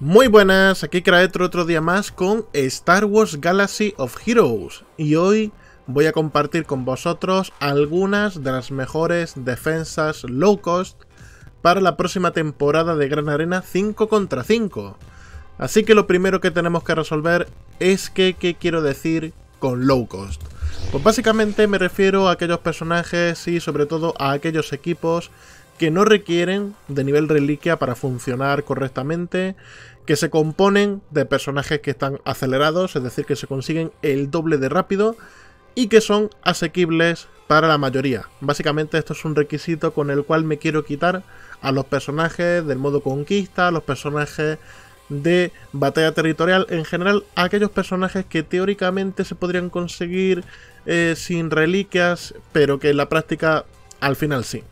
Muy buenas, aquí Kraetro otro día más con Star Wars Galaxy of Heroes y hoy voy a compartir con vosotros algunas de las mejores defensas low cost para la próxima temporada de Gran Arena 5 contra 5. Así que lo primero que tenemos que resolver es que, qué quiero decir con low cost. Pues básicamente me refiero a aquellos personajes y sobre todo a aquellos equipos que no requieren de nivel reliquia para funcionar correctamente, que se componen de personajes que están acelerados, es decir, que se consiguen el doble de rápido y que son asequibles para la mayoría. Básicamente esto es un requisito con el cual me quiero quitar a los personajes del modo conquista, a los personajes de batalla territorial, en general aquellos personajes que teóricamente se podrían conseguir eh, sin reliquias, pero que en la práctica al final sí.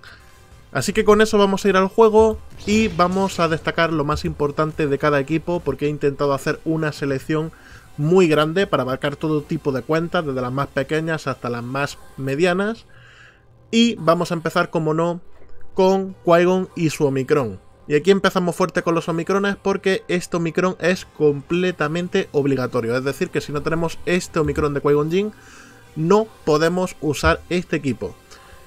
Así que con eso vamos a ir al juego y vamos a destacar lo más importante de cada equipo porque he intentado hacer una selección muy grande para abarcar todo tipo de cuentas, desde las más pequeñas hasta las más medianas. Y vamos a empezar, como no, con qui y su Omicron. Y aquí empezamos fuerte con los Omicrones porque este Omicron es completamente obligatorio. Es decir, que si no tenemos este Omicron de qui Jin, no podemos usar este equipo.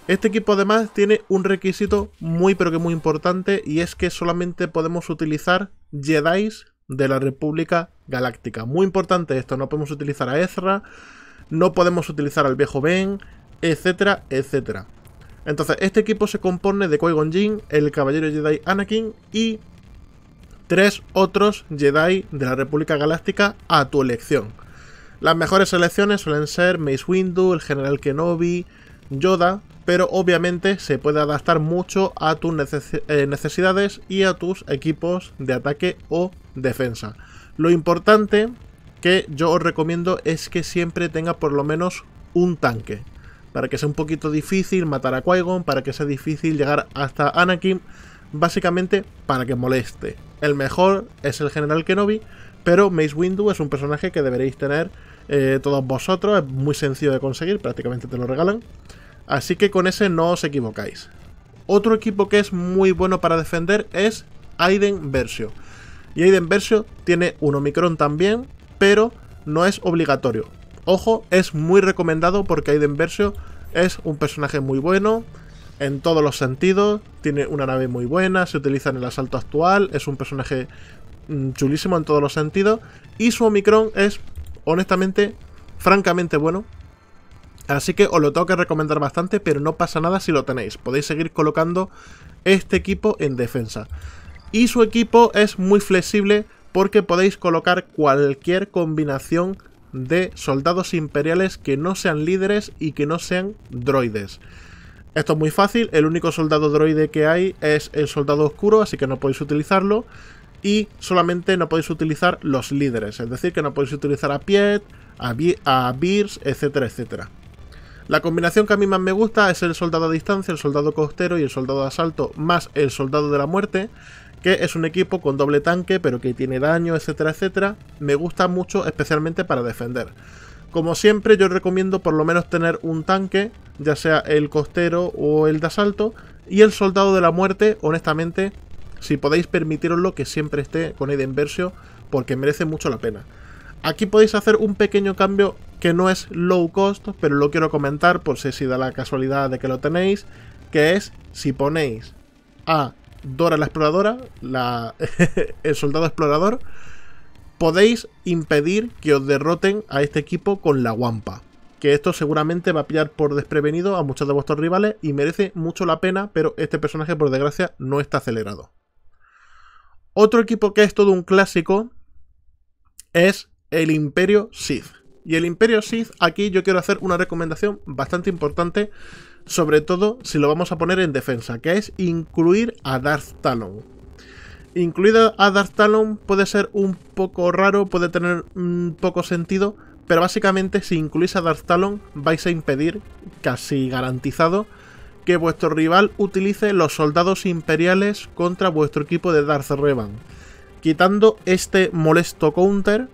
Este equipo además tiene un requisito muy pero que muy importante y es que solamente podemos utilizar Jedi de la República Galáctica. Muy importante esto, no podemos utilizar a Ezra, no podemos utilizar al viejo Ben, etcétera, etcétera. Entonces, este equipo se compone de Qui-Gon el Caballero Jedi Anakin y tres otros Jedi de la República Galáctica a tu elección. Las mejores selecciones suelen ser Mace Windu, el General Kenobi, Yoda, pero obviamente se puede adaptar mucho a tus eh, necesidades y a tus equipos de ataque o defensa. Lo importante que yo os recomiendo es que siempre tenga por lo menos un tanque. Para que sea un poquito difícil matar a qui para que sea difícil llegar hasta Anakin, básicamente para que moleste. El mejor es el general Kenobi, pero Mace Windu es un personaje que deberéis tener eh, todos vosotros, es muy sencillo de conseguir, prácticamente te lo regalan. Así que con ese no os equivocáis. Otro equipo que es muy bueno para defender es Aiden Versio. Y Aiden Versio tiene un Omicron también, pero no es obligatorio. Ojo, es muy recomendado porque Aiden Versio es un personaje muy bueno en todos los sentidos. Tiene una nave muy buena, se utiliza en el asalto actual, es un personaje mm, chulísimo en todos los sentidos. Y su Omicron es, honestamente, francamente bueno Así que os lo tengo que recomendar bastante, pero no pasa nada si lo tenéis. Podéis seguir colocando este equipo en defensa. Y su equipo es muy flexible porque podéis colocar cualquier combinación de soldados imperiales que no sean líderes y que no sean droides. Esto es muy fácil, el único soldado droide que hay es el soldado oscuro, así que no podéis utilizarlo. Y solamente no podéis utilizar los líderes, es decir, que no podéis utilizar a Piet, a, a Beers, etcétera, etcétera. La combinación que a mí más me gusta es el soldado a distancia, el soldado costero y el soldado de asalto, más el soldado de la muerte, que es un equipo con doble tanque, pero que tiene daño, etcétera, etcétera. Me gusta mucho, especialmente para defender. Como siempre, yo recomiendo por lo menos tener un tanque, ya sea el costero o el de asalto, y el soldado de la muerte, honestamente, si podéis permitiroslo, que siempre esté con Eden Versio, porque merece mucho la pena. Aquí podéis hacer un pequeño cambio que no es low cost, pero lo quiero comentar por si, si da la casualidad de que lo tenéis, que es si ponéis a Dora la exploradora, la el soldado explorador, podéis impedir que os derroten a este equipo con la guampa. Que esto seguramente va a pillar por desprevenido a muchos de vuestros rivales y merece mucho la pena, pero este personaje por desgracia no está acelerado. Otro equipo que es todo un clásico es el Imperio Sith. Y el Imperio Sith, aquí yo quiero hacer una recomendación bastante importante, sobre todo si lo vamos a poner en defensa, que es incluir a Darth Talon. Incluir a Darth Talon puede ser un poco raro, puede tener un poco sentido, pero básicamente si incluís a Darth Talon vais a impedir, casi garantizado, que vuestro rival utilice los soldados imperiales contra vuestro equipo de Darth Revan. Quitando este molesto counter,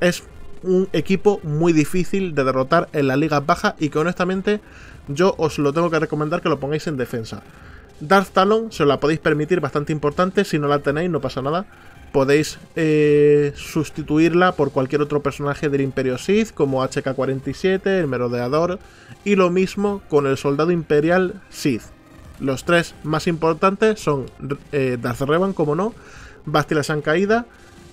es un equipo muy difícil de derrotar en la liga baja y que honestamente yo os lo tengo que recomendar que lo pongáis en defensa. Darth Talon se la podéis permitir, bastante importante, si no la tenéis no pasa nada. Podéis eh, sustituirla por cualquier otro personaje del Imperio Sith, como HK-47, el Merodeador, y lo mismo con el Soldado Imperial Sith. Los tres más importantes son eh, Darth Revan, como no, Bastila San Caída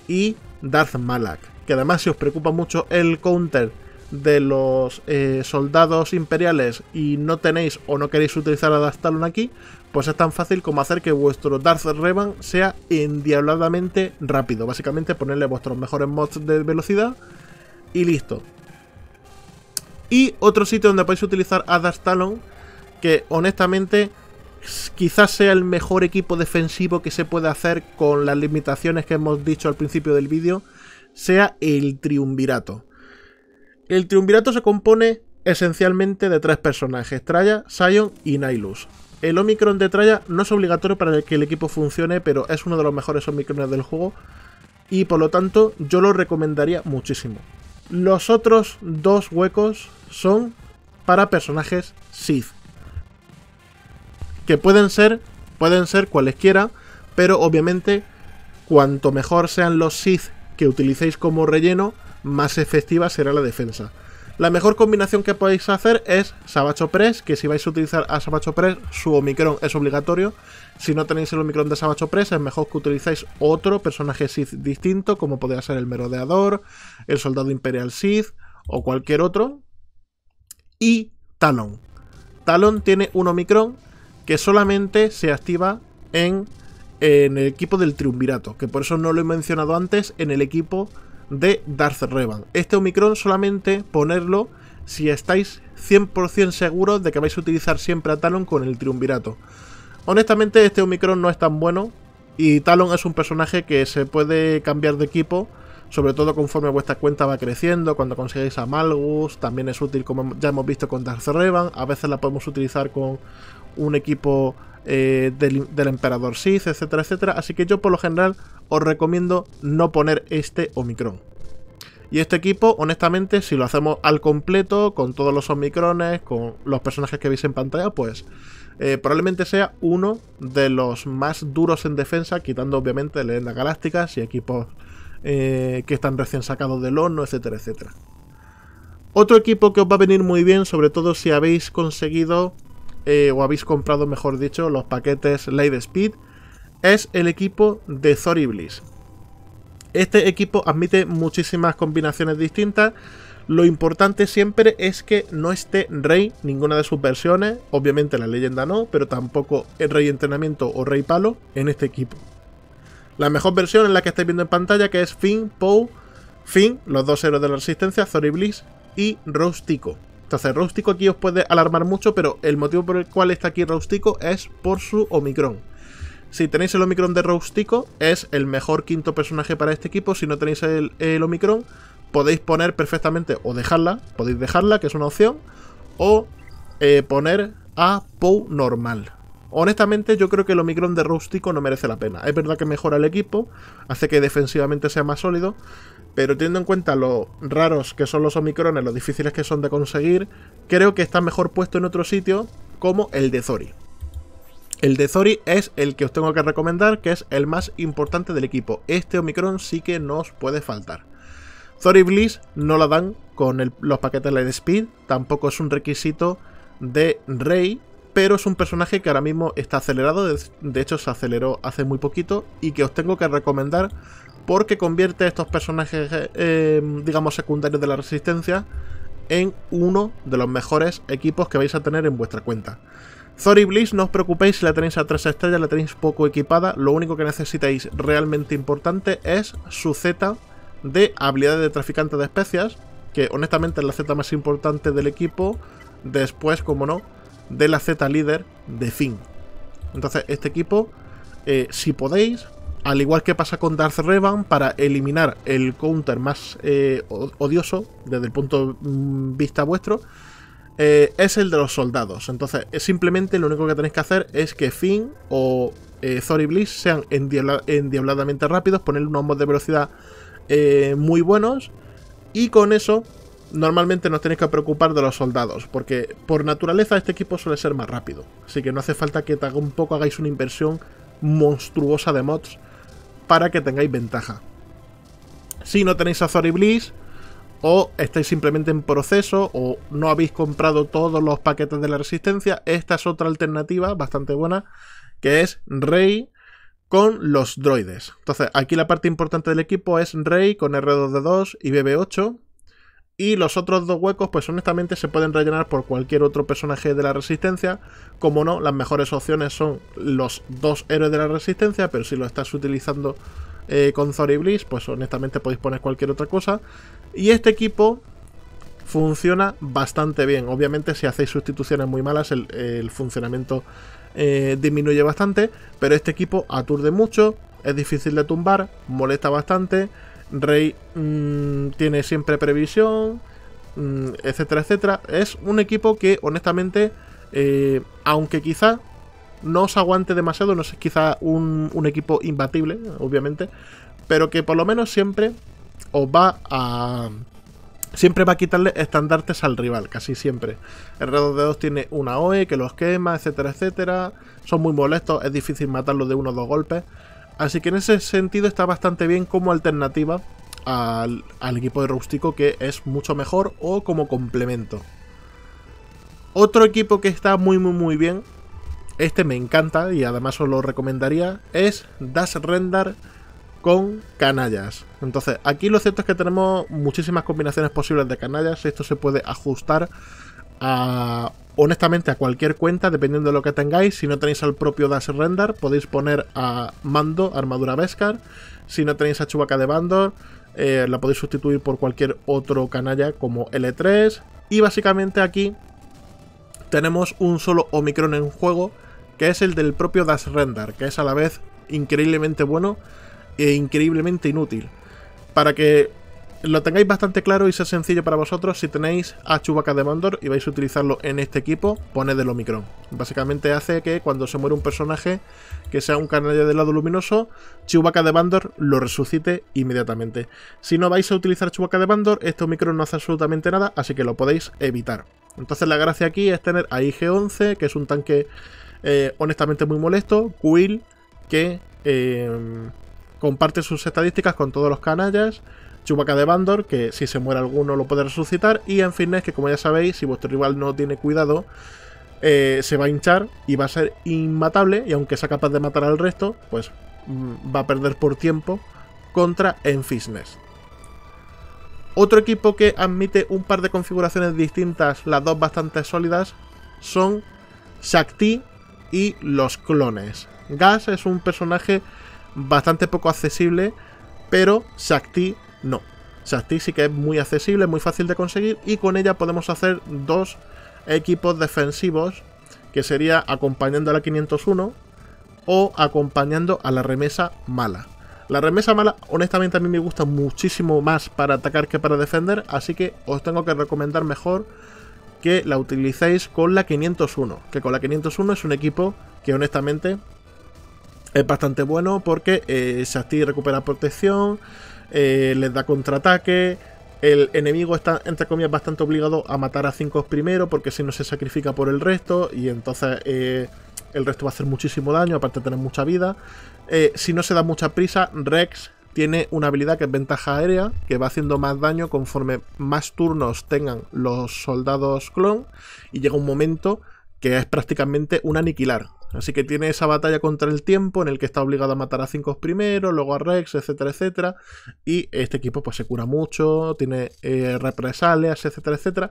y Darth Malak que además si os preocupa mucho el counter de los eh, soldados imperiales y no tenéis o no queréis utilizar a Talon aquí, pues es tan fácil como hacer que vuestro Darth Revan sea endiabladamente rápido. Básicamente ponerle vuestros mejores mods de velocidad y listo. Y otro sitio donde podéis utilizar a Talon que honestamente quizás sea el mejor equipo defensivo que se puede hacer con las limitaciones que hemos dicho al principio del vídeo sea el triunvirato. El triunvirato se compone esencialmente de tres personajes, Traya, Sion y Nihilus. El Omicron de Traya no es obligatorio para que el equipo funcione, pero es uno de los mejores Omicrones del juego y por lo tanto yo lo recomendaría muchísimo. Los otros dos huecos son para personajes Sith, que pueden ser, pueden ser cualesquiera, pero obviamente cuanto mejor sean los Sith que utilicéis como relleno, más efectiva será la defensa. La mejor combinación que podéis hacer es Sabacho Press, que si vais a utilizar a Sabacho Press, su Omicron es obligatorio. Si no tenéis el Omicron de Sabacho Press, es mejor que utilizáis otro personaje Sith distinto, como podría ser el Merodeador, el Soldado Imperial Sith o cualquier otro. Y Talon. Talon tiene un Omicron que solamente se activa en en el equipo del Triunvirato, que por eso no lo he mencionado antes en el equipo de Darth Revan. Este Omicron solamente ponerlo si estáis 100% seguros de que vais a utilizar siempre a Talon con el Triunvirato. Honestamente este Omicron no es tan bueno y Talon es un personaje que se puede cambiar de equipo, sobre todo conforme vuestra cuenta va creciendo, cuando conseguís a Malgus, también es útil como ya hemos visto con Darth Revan, a veces la podemos utilizar con un equipo eh, del, emperador Sith, etcétera, etcétera. Así que yo por lo general os recomiendo no poner este Omicron. Y este equipo, honestamente, si lo hacemos al completo, con todos los Omicrones, con los personajes que veis en pantalla, pues eh, probablemente sea uno de los más duros en defensa, quitando obviamente leyendas galácticas y equipos eh, que están recién sacados del horno, etcétera, etcétera. Otro equipo que os va a venir muy bien, sobre todo si habéis conseguido eh, o habéis comprado, mejor dicho, los paquetes Light Speed, es el equipo de Zoriblis. Este equipo admite muchísimas combinaciones distintas. Lo importante siempre es que no esté Rey ninguna de sus versiones. Obviamente la leyenda no, pero tampoco el Rey Entrenamiento o Rey Palo en este equipo. La mejor versión es la que estáis viendo en pantalla, que es Finn, Poe, Finn, los dos héroes de la resistencia, Zoriblis y Rostico. Entonces, Rústico aquí os puede alarmar mucho, pero el motivo por el cual está aquí Rústico es por su Omicron. Si tenéis el Omicron de Rústico, es el mejor quinto personaje para este equipo. Si no tenéis el, Omicron, podéis poner perfectamente o dejarla, podéis dejarla, que es una opción, o eh, poner a Pou normal. Honestamente, yo creo que el Omicron de Rústico no merece la pena. Es verdad que mejora el equipo, hace que defensivamente sea más sólido, pero teniendo en cuenta lo raros que son los Omicrones, lo difíciles que son de conseguir, creo que está mejor puesto en otro sitio como el de Zori. El de Zori es el que os tengo que recomendar, que es el más importante del equipo. Este Omicron sí que no os puede faltar. Zori Bliss no la dan con los paquetes Light Speed, tampoco es un requisito de Rey, pero es un personaje que ahora mismo está acelerado, de hecho se aceleró hace muy poquito, y que os tengo que recomendar porque convierte a estos personajes, eh, digamos, secundarios de la resistencia en uno de los mejores equipos que vais a tener en vuestra cuenta. Zori Bliss, no os preocupéis si la tenéis a 3 estrellas, la tenéis poco equipada, lo único que necesitáis realmente importante es su Z de habilidad de traficante de especias, que honestamente es la Z más importante del equipo, después, como no, de la Z líder de Finn. Entonces, este equipo, eh, si podéis, al igual que pasa con Darth Revan, para eliminar el counter más eh, odioso desde el punto de mm, vista vuestro, eh, es el de los soldados. Entonces, simplemente lo único que tenéis que hacer es que Finn o eh, y Bliss sean endiabladamente rápidos, Poner unos mods de velocidad eh, muy buenos, y con eso normalmente no tenéis que preocupar de los soldados, porque por naturaleza este equipo suele ser más rápido. Así que no hace falta que poco, hagáis una inversión monstruosa de mods para que tengáis ventaja. Si no tenéis y Bliss o estáis simplemente en proceso o no habéis comprado todos los paquetes de la resistencia, esta es otra alternativa bastante buena que es Rey con los droides. Entonces, aquí la parte importante del equipo es Rey con R2D2 y BB8, y los otros dos huecos, pues honestamente se pueden rellenar por cualquier otro personaje de la resistencia. Como no, las mejores opciones son los dos héroes de la resistencia, pero si lo estás utilizando eh, con Zori Bliss, pues honestamente podéis poner cualquier otra cosa. Y este equipo funciona bastante bien. Obviamente si hacéis sustituciones muy malas, el, funcionamiento eh, disminuye bastante, pero este equipo aturde mucho, es difícil de tumbar, molesta bastante Rey mm, tiene siempre previsión, mm, etcétera, etcétera. Es un equipo que, honestamente, eh, aunque quizá no os aguante demasiado, no es quizá un, equipo imbatible, obviamente, pero que por lo menos siempre os va a... Siempre va a quitarle estandartes al rival, casi siempre. El Red 2 2 tiene una OE que los quema, etcétera, etcétera. Son muy molestos, es difícil matarlos de uno o dos golpes. Así que en ese sentido está bastante bien como alternativa al, equipo de rústico que es mucho mejor o como complemento. Otro equipo que está muy muy muy bien, este me encanta y además os lo recomendaría, es Dash Render con canallas. Entonces, aquí lo cierto es que tenemos muchísimas combinaciones posibles de canallas. Esto se puede ajustar a honestamente a cualquier cuenta, dependiendo de lo que tengáis. Si no tenéis al propio Dash Render, podéis poner a Mando, armadura Beskar. Si no tenéis a Chubaca de Bandor, eh, la podéis sustituir por cualquier otro canalla como L3. Y básicamente aquí tenemos un solo Omicron en juego, que es el del propio Dash Render, que es a la vez increíblemente bueno e increíblemente inútil. Para que lo tengáis bastante claro y sea sencillo para vosotros, si tenéis a Chewbacca de Mandor y vais a utilizarlo en este equipo, poned el Omicron. Básicamente hace que cuando se muere un personaje que sea un canalla de lado luminoso, Chewbacca de Bandor lo resucite inmediatamente. Si no vais a utilizar Chewbacca de Bandor, este Omicron no hace absolutamente nada, así que lo podéis evitar. Entonces la gracia aquí es tener a IG-11, que es un tanque eh, honestamente muy molesto, Quill, que... Eh, comparte sus estadísticas con todos los canallas Chubaca de Bandor, que si se muere alguno lo puede resucitar, y en que como ya sabéis, si vuestro rival no tiene cuidado, eh, se va a hinchar y va a ser inmatable, y aunque sea capaz de matar al resto, pues mm, va a perder por tiempo contra Enfisnes. Otro equipo que admite un par de configuraciones distintas, las dos bastante sólidas, son Shakti y los clones. Gas es un personaje bastante poco accesible, pero Shakti no. Shakti sí que es muy accesible, muy fácil de conseguir y con ella podemos hacer dos equipos defensivos que sería acompañando a la 501 o acompañando a la remesa mala. La remesa mala, honestamente, a mí me gusta muchísimo más para atacar que para defender, así que os tengo que recomendar mejor que la utilicéis con la 501, que con la 501 es un equipo que honestamente es bastante bueno porque eh, recupera protección, eh, les da contraataque. El enemigo está, entre comillas, bastante obligado a matar a 5 primero porque si no se sacrifica por el resto y entonces eh, el resto va a hacer muchísimo daño, aparte de tener mucha vida. Eh, si no se da mucha prisa, Rex tiene una habilidad que es ventaja aérea, que va haciendo más daño conforme más turnos tengan los soldados clon y llega un momento que es prácticamente un aniquilar. Así que tiene esa batalla contra el tiempo en el que está obligado a matar a cinco primero, luego a Rex, etcétera, etcétera. Y este equipo pues se cura mucho, tiene eh, represalias, etcétera, etcétera.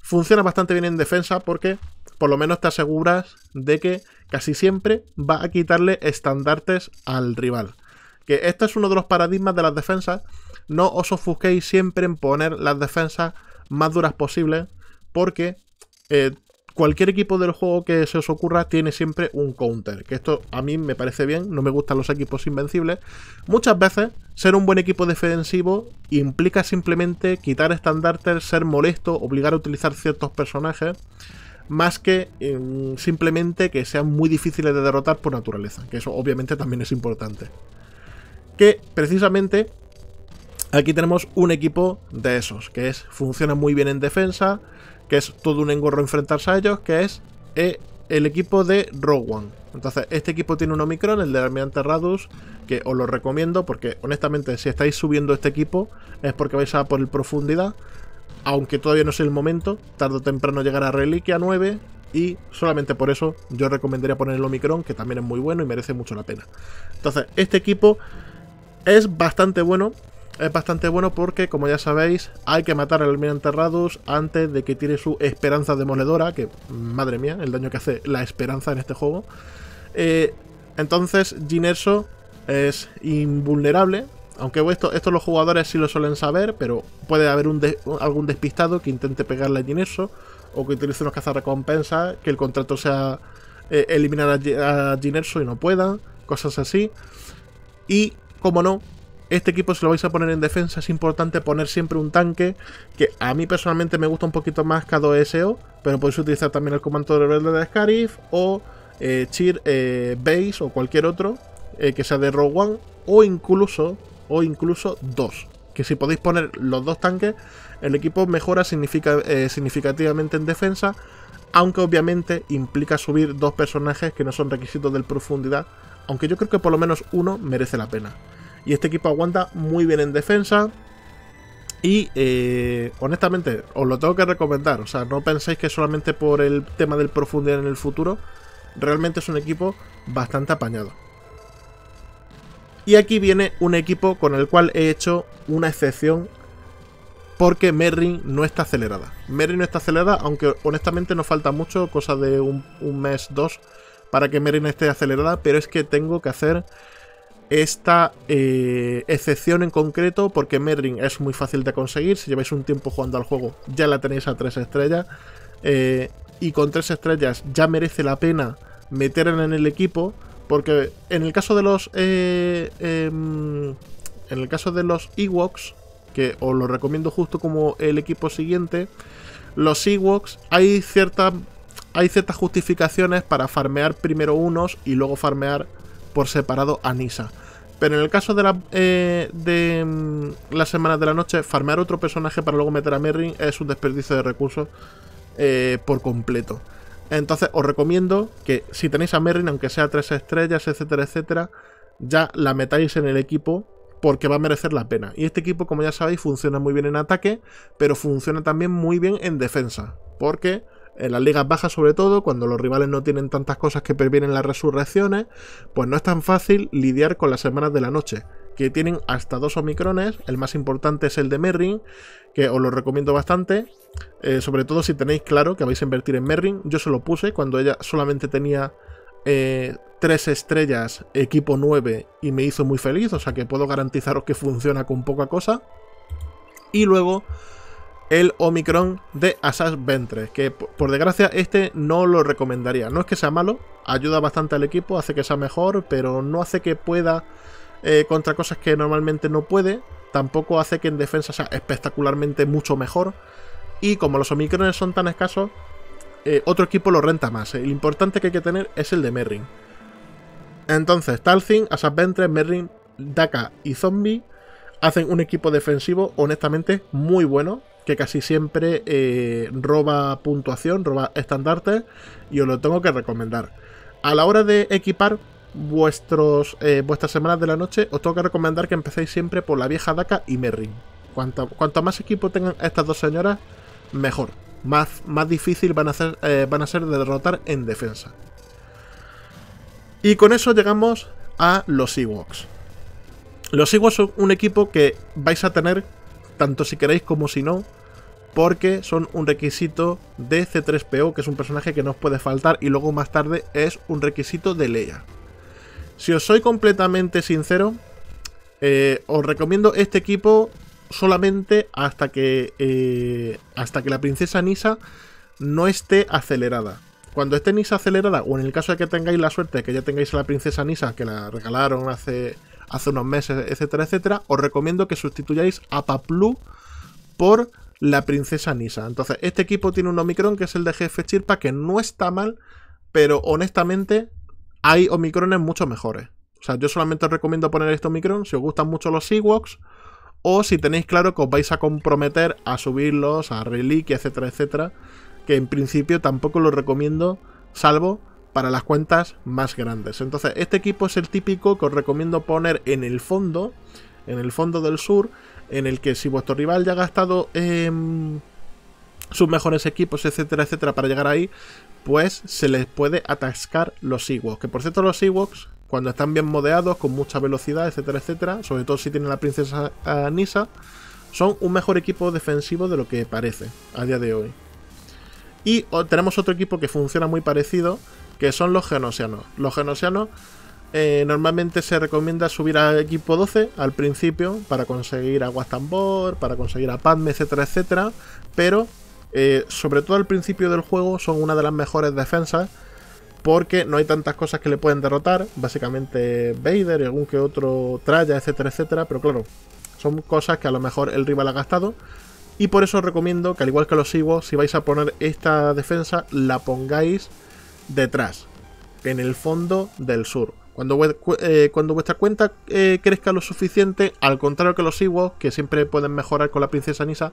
Funciona bastante bien en defensa porque por lo menos te aseguras de que casi siempre va a quitarle estandartes al rival. Que este es uno de los paradigmas de las defensas. No os ofusquéis siempre en poner las defensas más duras posibles porque eh, cualquier equipo del juego que se os ocurra tiene siempre un counter, que esto a mí me parece bien, no me gustan los equipos invencibles. Muchas veces ser un buen equipo defensivo implica simplemente quitar estandartes, ser molesto, obligar a utilizar ciertos personajes, más que em, simplemente que sean muy difíciles de derrotar por naturaleza, que eso obviamente también es importante. Que precisamente aquí tenemos un equipo de esos, que es, funciona muy bien en defensa, que es todo un engorro enfrentarse a ellos, que es eh, el equipo de Rogue One. Entonces, este equipo tiene un Omicron, el de Almirante Radus, que os lo recomiendo porque, honestamente, si estáis subiendo este equipo es porque vais a por el profundidad, aunque todavía no es el momento, tarde o temprano llegará Reliquia 9 y solamente por eso yo recomendaría poner el Omicron, que también es muy bueno y merece mucho la pena. Entonces, este equipo es bastante bueno es bastante bueno porque, como ya sabéis, hay que matar al almirante Radus antes de que tire su esperanza demoledora, que madre mía, el daño que hace la esperanza en este juego. Eh, entonces, Ginerso es invulnerable, aunque estos los jugadores sí lo suelen saber, pero puede haber algún despistado que intente pegarle a Ginerso o que utilice unos cazarrecompensas, que el contrato sea eh, eliminar a, a Ginerso y no pueda, cosas así. Y, como no, este equipo, si lo vais a poner en defensa, es importante poner siempre un tanque, que a mí personalmente me gusta un poquito más cada so pero podéis utilizar también el comando de rebelde de Scarif o eh, Cheer eh, Base o cualquier otro eh, que sea de Rogue One o incluso, o incluso dos. Que si podéis poner los dos tanques, el equipo mejora significativamente en defensa, aunque obviamente implica subir dos personajes que no son requisitos de profundidad, aunque yo creo que por lo menos uno merece la pena. Y este equipo aguanta muy bien en defensa. Y eh, honestamente, os lo tengo que recomendar. O sea, no penséis que solamente por el tema del profundidad en el futuro, realmente es un equipo bastante apañado. Y aquí viene un equipo con el cual he hecho una excepción porque Merrin no está acelerada. Merrin no está acelerada, aunque honestamente nos falta mucho, cosa de un, un mes, dos, para que Merrin esté acelerada, pero es que tengo que hacer esta eh, excepción en concreto, porque Merring es muy fácil de conseguir. Si lleváis un tiempo jugando al juego, ya la tenéis a 3 estrellas. Eh, y con 3 estrellas ya merece la pena meterla en el equipo. Porque en el caso de los. Eh, em, en el caso de los Ewoks, que os lo recomiendo justo como el equipo siguiente. Los Ewoks, hay Hay ciertas justificaciones para farmear primero unos y luego farmear por separado a Nisa. Pero en el caso de, la, eh, de mm, las semanas de la noche, farmear otro personaje para luego meter a Merrin es un desperdicio de recursos eh, por completo. Entonces os recomiendo que si tenéis a Merrin, aunque sea tres estrellas, etcétera, etcétera, ya la metáis en el equipo porque va a merecer la pena. Y este equipo, como ya sabéis, funciona muy bien en ataque, pero funciona también muy bien en defensa. Porque en las ligas bajas, sobre todo, cuando los rivales no tienen tantas cosas que previenen las resurrecciones, pues no es tan fácil lidiar con las semanas de la noche, que tienen hasta dos omicrones. El más importante es el de Merrin, que os lo recomiendo bastante. Eh, sobre todo si tenéis claro que vais a invertir en Merrin. Yo se lo puse cuando ella solamente tenía eh, tres estrellas, equipo 9, y me hizo muy feliz. O sea que puedo garantizaros que funciona con poca cosa. Y luego el Omicron de Asas Ventres, que por desgracia este no lo recomendaría. No es que sea malo, ayuda bastante al equipo, hace que sea mejor, pero no hace que pueda eh, contra cosas que normalmente no puede. Tampoco hace que en defensa sea espectacularmente mucho mejor. Y como los Omicrones son tan escasos, eh, otro equipo lo renta más. El importante que hay que tener es el de Merrin. Entonces, Talzin, Asas Ventres, Merrin, Daka y Zombie hacen un equipo defensivo honestamente muy bueno que casi siempre eh, roba puntuación, roba estandarte y os lo tengo que recomendar. A la hora de equipar vuestros, eh, vuestras semanas de la noche, os tengo que recomendar que empecéis siempre por la vieja Daka y Merrin. Cuanto, cuanto más equipo tengan estas dos señoras, mejor. Más, más difícil van a, ser, eh, van a ser de derrotar en defensa. Y con eso llegamos a los Ewoks. Los Ewoks son un equipo que vais a tener tanto si queréis como si no, porque son un requisito de C3PO, que es un personaje que no os puede faltar, y luego más tarde es un requisito de Leia. Si os soy completamente sincero, eh, os recomiendo este equipo solamente hasta que, eh, hasta que la princesa Nisa no esté acelerada. Cuando esté Nisa acelerada, o en el caso de que tengáis la suerte de que ya tengáis a la princesa Nisa, que la regalaron hace hace unos meses, etcétera, etcétera, os recomiendo que sustituyáis a Paplu por la princesa Nisa. Entonces, este equipo tiene un Omicron que es el de jefe Chirpa, que no está mal, pero honestamente hay Omicrones mucho mejores. O sea, yo solamente os recomiendo poner este Omicron si os gustan mucho los Ewoks o si tenéis claro que os vais a comprometer a subirlos a reliquia, etcétera, etcétera, que en principio tampoco lo recomiendo, salvo para las cuentas más grandes. Entonces, este equipo es el típico que os recomiendo poner en el fondo, en el fondo del sur, en el que si vuestro rival ya ha gastado em, sus mejores equipos, etcétera, etcétera, para llegar ahí, pues se les puede atascar los Ewoks. Que por cierto, los Ewoks, cuando están bien modeados, con mucha velocidad, etcétera, etcétera, sobre todo si tienen la princesa ah, Nisa. son un mejor equipo defensivo de lo que parece a día de hoy. Y tenemos otro equipo que funciona muy parecido, que son los genosianos. Los genosianos eh, normalmente se recomienda subir al equipo 12 al principio para conseguir a Guastambor, para conseguir a Padme, etcétera, etcétera. Pero eh, sobre todo al principio del juego son una de las mejores defensas porque no hay tantas cosas que le pueden derrotar. Básicamente Vader y algún que otro Traya, etcétera, etcétera. Pero claro, son cosas que a lo mejor el rival ha gastado. Y por eso os recomiendo que al igual que los sigo, si vais a poner esta defensa, la pongáis detrás, en el fondo del sur. Cuando, eh, cuando vuestra cuenta eh, crezca lo suficiente, al contrario que los Ewoks, que siempre pueden mejorar con la princesa Nisa,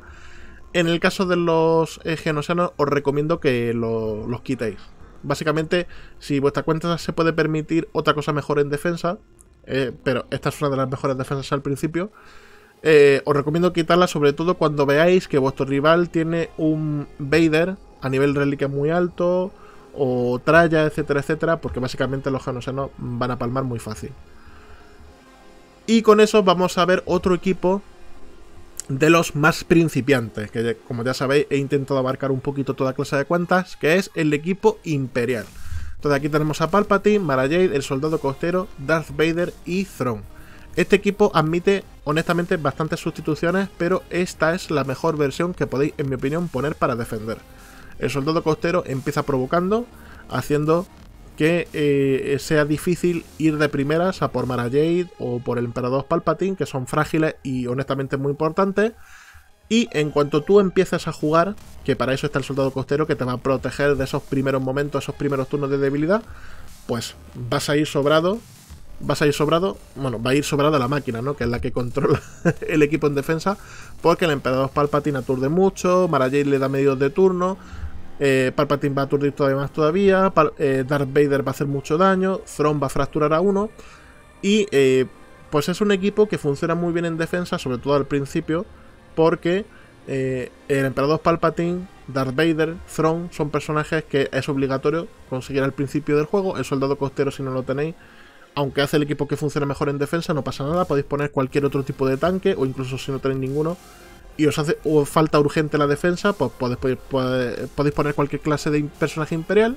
en el caso de los eh, os recomiendo que los quitéis. Básicamente, si vuestra cuenta se puede permitir otra cosa mejor en defensa, eh, pero esta es una de las mejores defensas al principio, os recomiendo quitarla sobre todo cuando veáis que vuestro rival tiene un Vader a nivel reliquia muy alto, o tralla, etcétera, etcétera, porque básicamente los no van a palmar muy fácil. Y con eso vamos a ver otro equipo de los más principiantes, que como ya sabéis he intentado abarcar un poquito toda clase de cuentas, que es el equipo imperial. Entonces aquí tenemos a Palpatine, Mara Jade, el soldado costero, Darth Vader y Throne. Este equipo admite honestamente bastantes sustituciones, pero esta es la mejor versión que podéis, en mi opinión, poner para defender. El soldado costero empieza provocando, haciendo que eh, sea difícil ir de primeras a por Mara Jade o por el Emperador Palpatine, que son frágiles y honestamente muy importantes. Y en cuanto tú empiezas a jugar, que para eso está el soldado costero que te va a proteger de esos primeros momentos, esos primeros turnos de debilidad, pues vas a ir sobrado. Vas a ir sobrado, bueno, va a ir sobrada la máquina, ¿no? Que es la que controla el equipo en defensa, porque el emperador Palpatine aturde mucho, Mara Jade le da medios de turno, eh, Palpatine va a aturdir todavía más todavía. Eh, Darth Vader va a hacer mucho daño. Thrawn va a fracturar a uno. Y eh, pues es un equipo que funciona muy bien en defensa, sobre todo al principio, porque el Emperador Palpatine, Darth Vader, Thrawn son personajes que es obligatorio conseguir al principio del juego. El soldado costero, si no lo tenéis, aunque hace el equipo que funciona mejor en defensa, no pasa nada. Podéis poner cualquier otro tipo de tanque o incluso si no tenéis ninguno, y os hace falta urgente la defensa, pues podéis, podéis, poner cualquier clase de personaje imperial.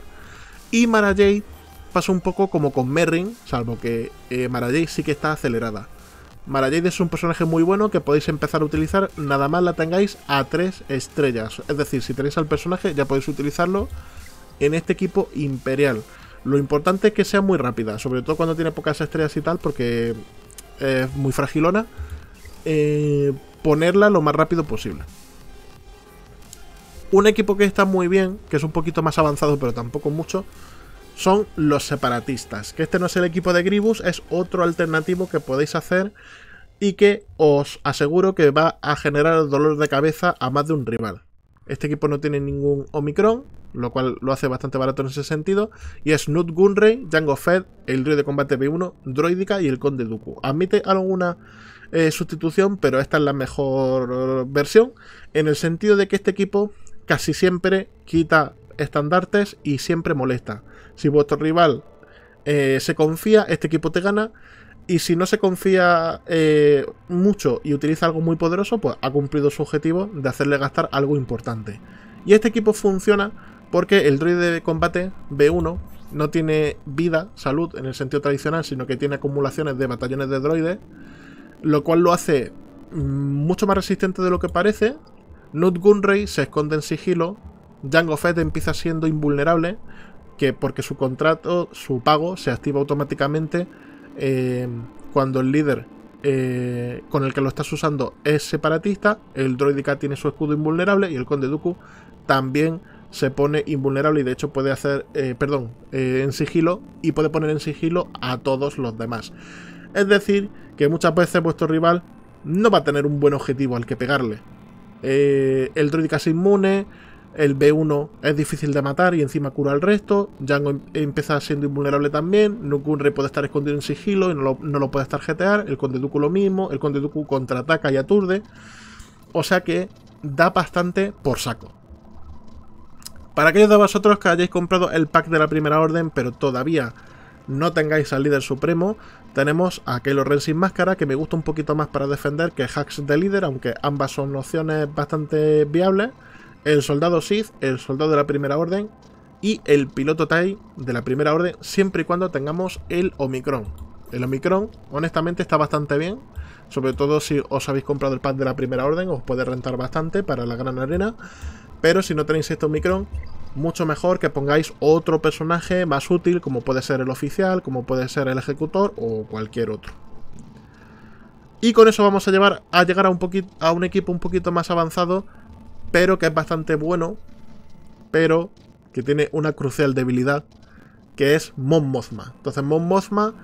Y Mara Jade pasa un poco como con Merrin, salvo que eh, Mara Jade sí que está acelerada. Mara Jade es un personaje muy bueno que podéis empezar a utilizar nada más la tengáis a 3 estrellas. Es decir, si tenéis al personaje ya podéis utilizarlo en este equipo imperial. Lo importante es que sea muy rápida, sobre todo cuando tiene pocas estrellas y tal, porque eh, es muy fragilona. Eh, ponerla lo más rápido posible. Un equipo que está muy bien, que es un poquito más avanzado, pero tampoco mucho, son los separatistas. Que este no es el equipo de Gribus, es otro alternativo que podéis hacer y que os aseguro que va a generar dolor de cabeza a más de un rival. Este equipo no tiene ningún Omicron, lo cual lo hace bastante barato en ese sentido. Y es Nut Gunray, Django Fed, el Druid de Combate B1, Droidica y el Conde Dooku. Admite alguna eh, sustitución, pero esta es la mejor eh, versión, en el sentido de que este equipo casi siempre quita estandartes y siempre molesta. Si vuestro rival eh, se confía, este equipo te gana. Y si no se confía mucho y utiliza algo muy poderoso, pues ha cumplido su objetivo de hacerle gastar algo importante. Y este equipo funciona porque el droide de combate B1 no tiene vida, salud en el sentido tradicional, sino que tiene acumulaciones de batallones de droides lo cual lo hace mucho más resistente de lo que parece. Nut Gunray se esconde en sigilo, Jango Fett empieza siendo invulnerable, que porque su contrato, su pago, se activa automáticamente eh, cuando el líder eh, con el que lo estás usando es separatista, el droidica tiene su escudo invulnerable y el conde Dooku también se pone invulnerable y de hecho puede hacer, eh, perdón, en sigilo y puede poner en sigilo a todos los demás. Es decir, que muchas veces vuestro rival no va a tener un buen objetivo al que pegarle. Eh, el droid es inmune, el B1 es difícil de matar y encima cura al resto, Jango em, empieza siendo invulnerable también, Nukunre puede estar escondido en sigilo y no lo, puede estar jetear, el Conde lo mismo, el Conde contraataca y aturde, o sea que da bastante por saco. Para aquellos de vosotros que hayáis comprado el pack de la primera orden, pero todavía no tengáis al líder supremo. Tenemos a Kylo Ren sin máscara, que me gusta un poquito más para defender que Hacks de líder, aunque ambas son opciones bastante viables. El soldado Sith, el soldado de la primera orden y el piloto Tai de la primera orden, siempre y cuando tengamos el Omicron. El Omicron, honestamente, está bastante bien. Sobre todo si os habéis comprado el pack de la primera orden, os puede rentar bastante para la gran arena. Pero si no tenéis este Omicron, mucho mejor que pongáis otro personaje más útil, como puede ser el oficial, como puede ser el ejecutor o cualquier otro. Y con eso vamos a, llevar, a llegar a un, a un equipo un poquito más avanzado, pero que es bastante bueno, pero que tiene una crucial debilidad, que es Mon Mothma. Entonces Mon Mothma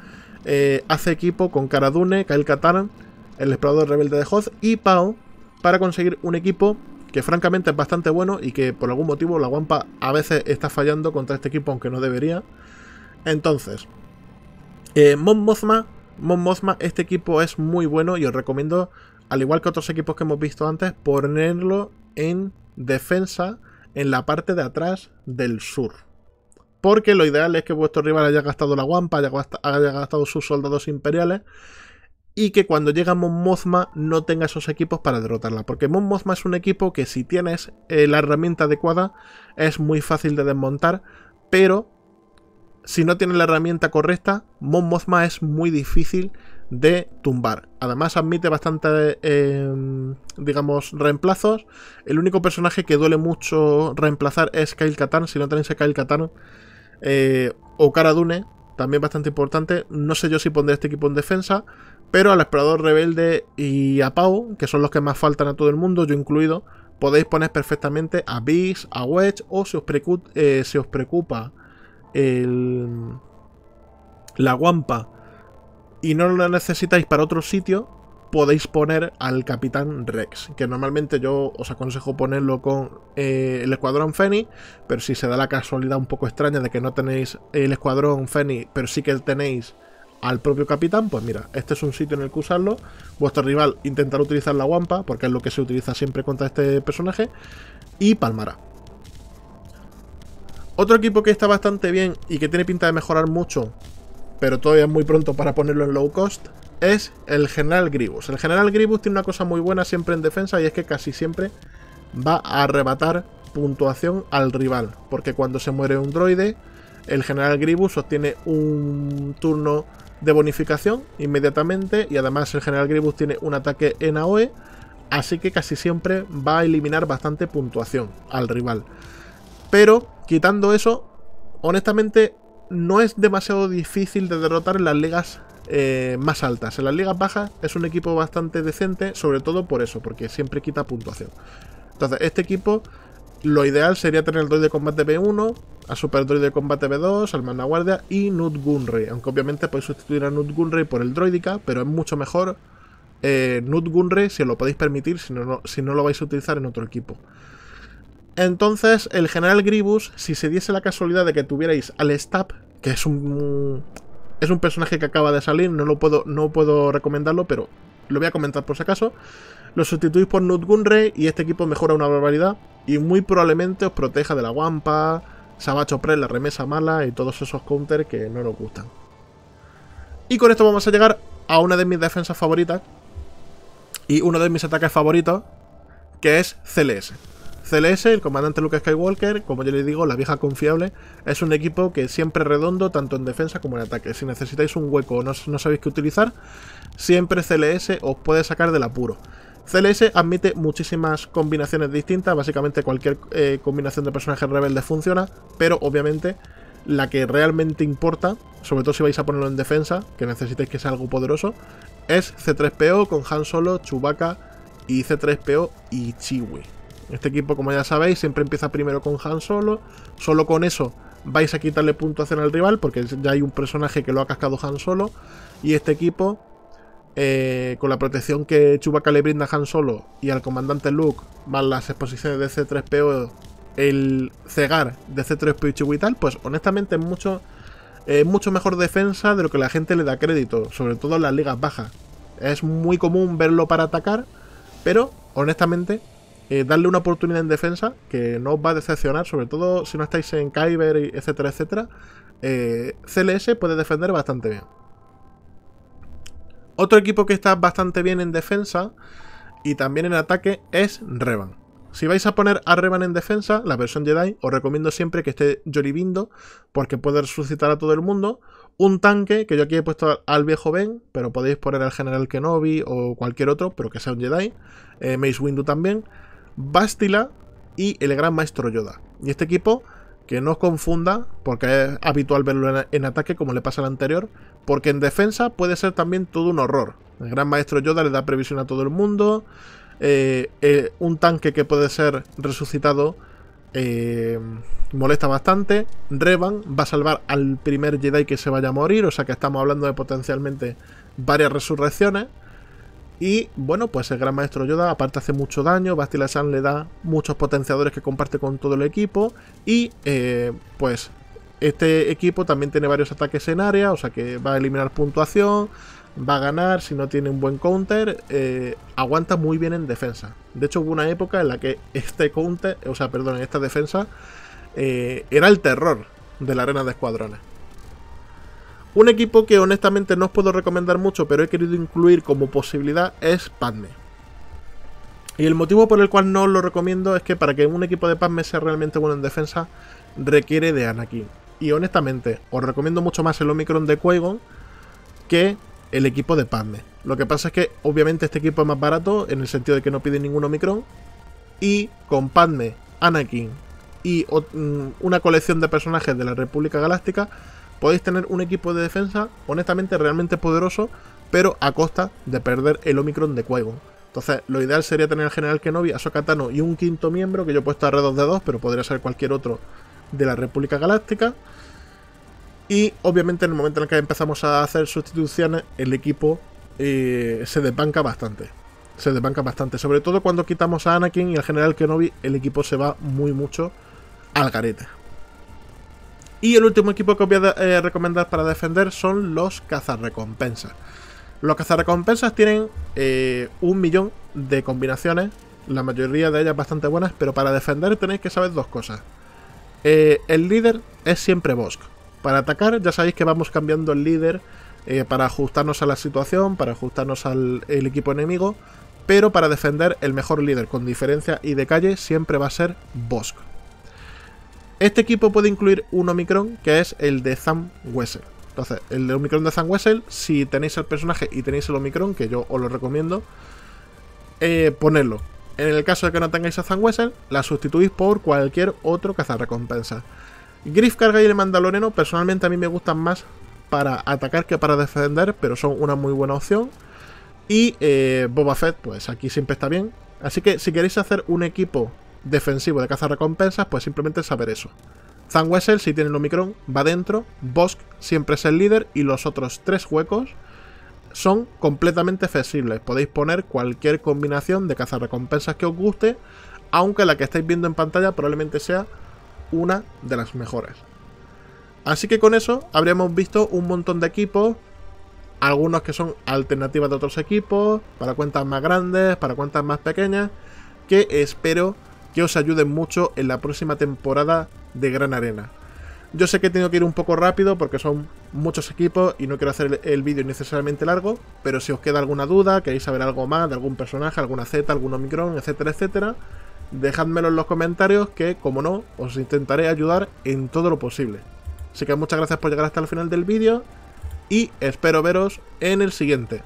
eh, hace equipo con Karadune, Kael Kataran, el explorador rebelde de Hoth y Pau para conseguir un equipo que francamente es bastante bueno y que por algún motivo la Wampa a veces está fallando contra este equipo, aunque no debería. Entonces, eh, Mon Mothma, este equipo es muy bueno y os recomiendo, al igual que otros equipos que hemos visto antes, ponerlo en defensa en la parte de atrás del sur. Porque lo ideal es que vuestro rival haya gastado la guampa, haya gastado sus soldados imperiales y que cuando llega Mon Mothma no tenga esos equipos para derrotarla, porque Mon Mothma es un equipo que si tienes eh, la herramienta adecuada es muy fácil de desmontar, pero si no tienes la herramienta correcta, Mon Mothma es muy difícil de tumbar. Además admite bastante, em, digamos, reemplazos. El único personaje que duele mucho reemplazar es Kyle Katan, si no tenéis a Kyle Katan eh, o Cara Dune, también bastante importante. No sé yo si pondré este equipo en defensa, pero al explorador rebelde y a Pau, que son los que más faltan a todo el mundo, yo incluido, podéis poner perfectamente a Biggs, a Wedge, o si os, eh, preocupa el, la guampa y no la necesitáis para otro sitio, podéis poner al Capitán Rex, que normalmente yo os aconsejo ponerlo con eh, el Escuadrón Fénix, pero si se da la casualidad un poco extraña de que no tenéis el Escuadrón Fénix, pero sí que tenéis al propio capitán, pues mira, este es un sitio en el que usarlo. Vuestro rival intentará utilizar la guampa, porque es lo que se utiliza siempre contra este personaje, y palmará. Otro equipo que está bastante bien y que tiene pinta de mejorar mucho, pero todavía es muy pronto para ponerlo en low cost, es el General Gribus. El General Gribus tiene una cosa muy buena siempre en defensa y es que casi siempre va a arrebatar puntuación al rival, porque cuando se muere un droide, el General Gribus obtiene un turno de bonificación inmediatamente y además el general Gribus tiene un ataque en AOE, así que casi siempre va a eliminar bastante puntuación al rival. Pero quitando eso, honestamente no es demasiado difícil de derrotar en las ligas eh, más altas. En las ligas bajas es un equipo bastante decente, sobre todo por eso, porque siempre quita puntuación. Entonces, este equipo lo ideal sería tener el Droid de combate B1, a Super Droid de combate B2, al mandaguardia y Nud Gunray. Aunque obviamente podéis sustituir a Nud Gunray por el Droidica, pero es mucho mejor Nud eh, Nut Gunray si os lo podéis permitir, si no, si no lo vais a utilizar en otro equipo. Entonces, el general Gribus, si se diese la casualidad de que tuvierais al Stab, que es un. Es un personaje que acaba de salir, no lo puedo, no puedo recomendarlo, pero lo voy a comentar por si acaso lo sustituís por Nutgunray y este equipo mejora una barbaridad y muy probablemente os proteja de la guampa, Sabacho Press, la remesa mala y todos esos counters que no nos gustan. Y con esto vamos a llegar a una de mis defensas favoritas y uno de mis ataques favoritos, que es CLS. CLS, el comandante Luke Skywalker, como yo le digo, la vieja confiable, es un equipo que siempre redondo, tanto en defensa como en ataque. Si necesitáis un hueco o no, no sabéis qué utilizar, siempre CLS os puede sacar del apuro. CLS admite muchísimas combinaciones distintas, básicamente cualquier eh, combinación de personajes rebeldes funciona, pero obviamente la que realmente importa, sobre todo si vais a ponerlo en defensa, que necesitéis que sea algo poderoso, es C3PO con Han Solo, Chewbacca y C3PO y Chiwi. Este equipo, como ya sabéis, siempre empieza primero con Han Solo, solo con eso vais a quitarle puntuación al rival porque ya hay un personaje que lo ha cascado Han Solo y este equipo eh, con la protección que Chewbacca le brinda Han Solo y al comandante Luke, más las exposiciones de C3PO, el cegar de C3PO y tal, pues honestamente es mucho, mucho mejor defensa de lo que la gente le da crédito, sobre todo en las ligas bajas. Es muy común verlo para atacar, pero honestamente eh, darle una oportunidad en defensa que no os va a decepcionar, sobre todo si no estáis en Kyber, etcétera, etcétera. Eh, CLS puede defender bastante bien. Otro equipo que está bastante bien en defensa y también en ataque es Revan. Si vais a poner a Revan en defensa, la versión Jedi, os recomiendo siempre que esté Yoribindo, porque puede resucitar a todo el mundo. Un tanque, que yo aquí he puesto al viejo Ben, pero podéis poner al general Kenobi o cualquier otro, pero que sea un Jedi. Eh, Mace Windu también. Bastila y el gran maestro Yoda. Y este equipo, que no os confunda, porque es habitual verlo en, en ataque como le pasa al anterior, porque en defensa puede ser también todo un horror. El gran maestro Yoda le da previsión a todo el mundo. Eh, eh, un tanque que puede ser resucitado eh, molesta bastante. Revan va a salvar al primer Jedi que se vaya a morir, o sea que estamos hablando de potencialmente varias resurrecciones. Y bueno, pues el gran maestro Yoda, aparte hace mucho daño, Bastila Shan le da muchos potenciadores que comparte con todo el equipo. Y pues este equipo también tiene varios ataques en área, o sea que va a eliminar puntuación, va a ganar si no tiene un buen counter, eh, aguanta muy bien en defensa. De hecho hubo una época en la que este counter, o sea, perdón, esta defensa eh, era el terror de la arena de escuadrones. Un equipo que honestamente no os puedo recomendar mucho, pero he querido incluir como posibilidad es Padme. Y el motivo por el cual no os lo recomiendo es que para que un equipo de Padme sea realmente bueno en defensa, requiere de Anakin. Y honestamente, os recomiendo mucho más el Omicron de qui que el equipo de Padme. Lo que pasa es que obviamente este equipo es más barato en el sentido de que no pide ningún Omicron. Y con Padme, Anakin y mm, una colección de personajes de la República Galáctica, podéis tener un equipo de defensa honestamente realmente poderoso, pero a costa de perder el Omicron de qui Entonces, lo ideal sería tener al general Kenobi, a Sokatano y un quinto miembro, que yo he puesto a 2 de dos, pero podría ser cualquier otro de la República Galáctica. Y obviamente en el momento en el que empezamos a hacer sustituciones, el equipo eh, se desbanca bastante. Se desbanca bastante. Sobre todo cuando quitamos a Anakin y al general Kenobi, el equipo se va muy mucho al garete. Y el último equipo que os voy a eh, recomendar para defender son los cazarrecompensas. Los cazarrecompensas tienen eh, un millón de combinaciones, la mayoría de ellas bastante buenas, pero para defender tenéis que saber dos cosas. Eh, el líder es siempre Bosk. Para atacar, ya sabéis que vamos cambiando el líder eh, para ajustarnos a la situación, para ajustarnos al equipo enemigo, pero para defender el mejor líder con diferencia y de calle siempre va a ser Bosk. Este equipo puede incluir un Omicron que es el de Zam Wessel. Entonces, el de Omicron de Zam Wessel, si tenéis el personaje y tenéis el Omicron, que yo os lo recomiendo, eh, ponedlo en el caso de que no tengáis a Zanwessel, la sustituís por cualquier otro cazarrecompensa. Griff Carga y el Mandaloreno personalmente a mí me gustan más para atacar que para defender, pero son una muy buena opción. Y eh, Boba Fett, pues aquí siempre está bien. Así que si queréis hacer un equipo defensivo de cazarrecompensas, pues simplemente saber eso. Zanwessel, si tiene el Omicron, va dentro. Bosk siempre es el líder y los otros tres huecos son completamente flexibles. Podéis poner cualquier combinación de cazarrecompensas que os guste, aunque la que estáis viendo en pantalla probablemente sea una de las mejores. Así que con eso habríamos visto un montón de equipos, algunos que son alternativas de otros equipos, para cuentas más grandes, para cuentas más pequeñas, que espero que os ayuden mucho en la próxima temporada de Gran Arena. Yo sé que tengo que ir un poco rápido porque son muchos equipos y no quiero hacer el, vídeo necesariamente largo, pero si os queda alguna duda, queréis saber algo más de algún personaje, alguna Z, algún Omicron, etcétera, etcétera, dejádmelo en los comentarios que, como no, os intentaré ayudar en todo lo posible. Así que muchas gracias por llegar hasta el final del vídeo y espero veros en el siguiente.